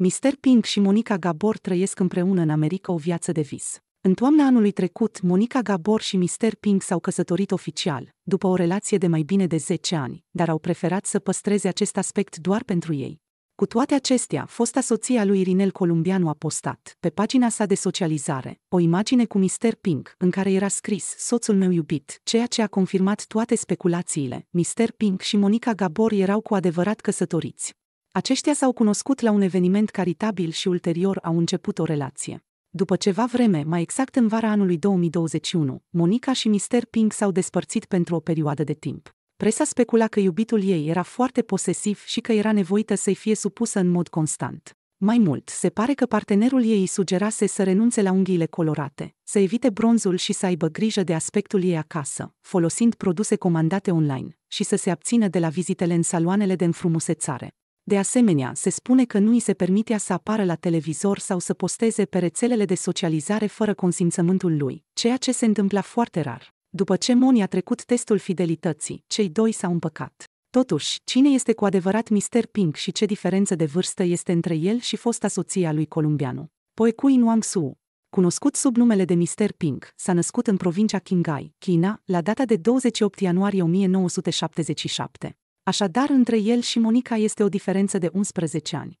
Mister Pink și Monica Gabor trăiesc împreună în America o viață de vis. În toamna anului trecut, Monica Gabor și Mister Pink s-au căsătorit oficial, după o relație de mai bine de 10 ani, dar au preferat să păstreze acest aspect doar pentru ei. Cu toate acestea, fosta soția lui Irinel Columbianu a postat, pe pagina sa de socializare, o imagine cu Mister Pink, în care era scris Soțul meu iubit, ceea ce a confirmat toate speculațiile. Mister Pink și Monica Gabor erau cu adevărat căsătoriți. Aceștia s-au cunoscut la un eveniment caritabil și ulterior au început o relație. După ceva vreme, mai exact în vara anului 2021, Monica și Mister Pink s-au despărțit pentru o perioadă de timp. Presa specula că iubitul ei era foarte posesiv și că era nevoită să-i fie supusă în mod constant. Mai mult, se pare că partenerul ei îi sugerase să renunțe la unghiile colorate, să evite bronzul și să aibă grijă de aspectul ei acasă, folosind produse comandate online, și să se abțină de la vizitele în saloanele de înfrumusețare. De asemenea, se spune că nu îi se permitea să apară la televizor sau să posteze pe rețelele de socializare fără consimțământul lui, ceea ce se întâmpla foarte rar. După ce Moni a trecut testul fidelității, cei doi s-au împăcat. Totuși, cine este cu adevărat Mister Pink și ce diferență de vârstă este între el și fosta soția lui columbianu? Poecui Nuang Su, cunoscut sub numele de Mister Pink, s-a născut în provincia Qinghai, China, la data de 28 ianuarie 1977. Așadar, între el și Monica este o diferență de 11 ani.